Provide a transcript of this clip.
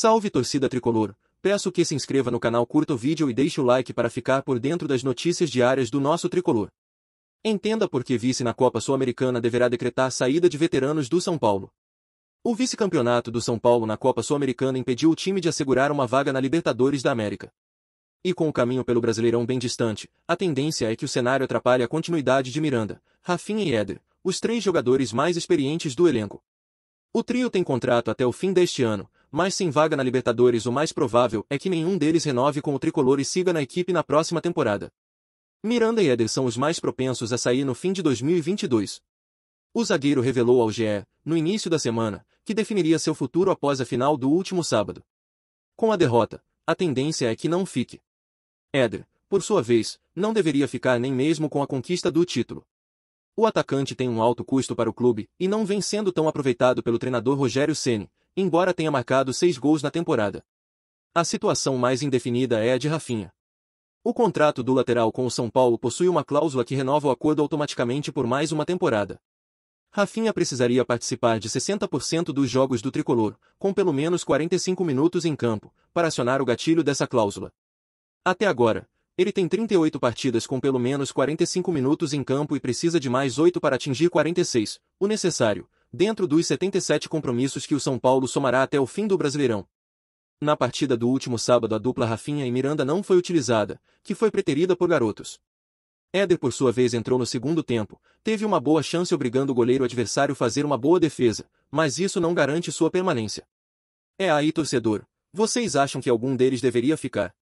Salve torcida tricolor! Peço que se inscreva no canal, curta o vídeo e deixe o like para ficar por dentro das notícias diárias do nosso tricolor. Entenda por que vice na Copa Sul-Americana deverá decretar saída de veteranos do São Paulo. O vice-campeonato do São Paulo na Copa Sul-Americana impediu o time de assegurar uma vaga na Libertadores da América. E com o caminho pelo Brasileirão bem distante, a tendência é que o cenário atrapalhe a continuidade de Miranda, Rafinha e Éder, os três jogadores mais experientes do elenco. O trio tem contrato até o fim deste ano, mas sem vaga na Libertadores o mais provável é que nenhum deles renove com o tricolor e siga na equipe na próxima temporada. Miranda e Éder são os mais propensos a sair no fim de 2022. O zagueiro revelou ao GE, no início da semana, que definiria seu futuro após a final do último sábado. Com a derrota, a tendência é que não fique. Éder, por sua vez, não deveria ficar nem mesmo com a conquista do título. O atacante tem um alto custo para o clube e não vem sendo tão aproveitado pelo treinador Rogério Ceni, embora tenha marcado seis gols na temporada. A situação mais indefinida é a de Rafinha. O contrato do lateral com o São Paulo possui uma cláusula que renova o acordo automaticamente por mais uma temporada. Rafinha precisaria participar de 60% dos jogos do tricolor, com pelo menos 45 minutos em campo, para acionar o gatilho dessa cláusula. Até agora, ele tem 38 partidas com pelo menos 45 minutos em campo e precisa de mais 8 para atingir 46, o necessário, dentro dos 77 compromissos que o São Paulo somará até o fim do Brasileirão. Na partida do último sábado a dupla Rafinha e Miranda não foi utilizada, que foi preterida por garotos. Éder por sua vez entrou no segundo tempo, teve uma boa chance obrigando o goleiro adversário a fazer uma boa defesa, mas isso não garante sua permanência. É aí torcedor, vocês acham que algum deles deveria ficar?